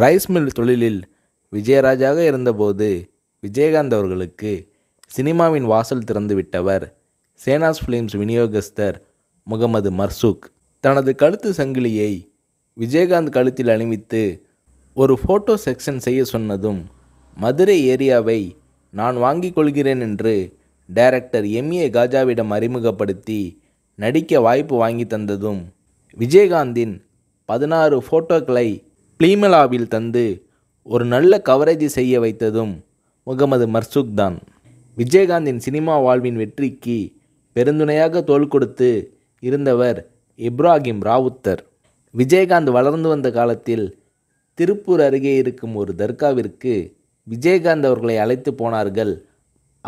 rice mill தொழிலில் விஜயராஜாக இருந்தபோது விஜயகாந்த் அவர்களுக்கு சினிமாவின் வாசல் திறந்து விட்டவர் சேனாஸ் ஃபிலிம்ஸ் விநியோகஸ்தர் முகமது மர்சூக் தனது கழுத்து சங்கிலியை விஜயகாந்த் கழுத்தில் அணிவித்து ஒரு ஃபோட்டோ செக்ஷன் செய்ய சொன்னதும் மதுரை ஏரியாவை நான் வாங்கிக் கொள்கிறேன் என்று டைரக்டர் எம்ஏ காஜாவிடம் அறிமுகப்படுத்தி நடிக்க வாய்ப்பு வாங்கி தந்ததும் விஜயகாந்தின் பதினாறு ஃபோட்டோக்களை பிளீமலாவில் தந்து ஒரு நல்ல கவரேஜ் செய்ய வைத்ததும் முகமது மர்சூக் தான் விஜயகாந்தின் சினிமா வாழ்வின் வெற்றிக்கு பெருந்துணையாக தோல் கொடுத்து இருந்தவர் இப்ராஹிம் ராவுத்தர் விஜயகாந்த் வளர்ந்து வந்த காலத்தில் திருப்பூர் அருகே இருக்கும் ஒரு தர்காவிற்கு விஜயகாந்த் அவர்களை அழைத்து போனார்கள்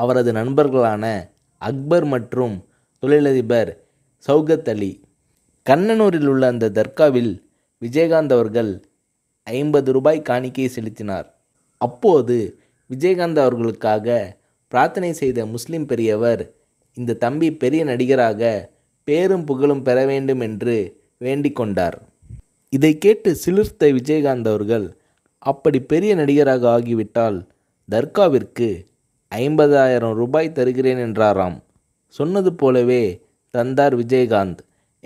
அவரது நண்பர்களான அக்பர் மற்றும் தொழிலதிபர் சௌகத் அலி கண்ணனூரில் உள்ள அந்த தர்காவில் விஜயகாந்த் அவர்கள் ஐம்பது ரூபாய் காணிக்கை செலுத்தினார் அப்போது விஜயகாந்த் அவர்களுக்காக பிரார்த்தனை செய்த முஸ்லிம் பெரியவர் இந்த தம்பி பெரிய நடிகராக பேரும் புகழும் பெற வேண்டும் என்று வேண்டிக் கொண்டார் இதை கேட்டு சிலிர்த்த விஜயகாந்த் அவர்கள் அப்படி பெரிய நடிகராக ஆகிவிட்டால் தர்காவிற்கு ஐம்பதாயிரம் ரூபாய் தருகிறேன் என்றாராம் சொன்னது போலவே தந்தார் விஜயகாந்த்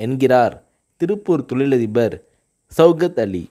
என்கிறார் திருப்பூர் தொழிலதிபர் சௌகத் அலி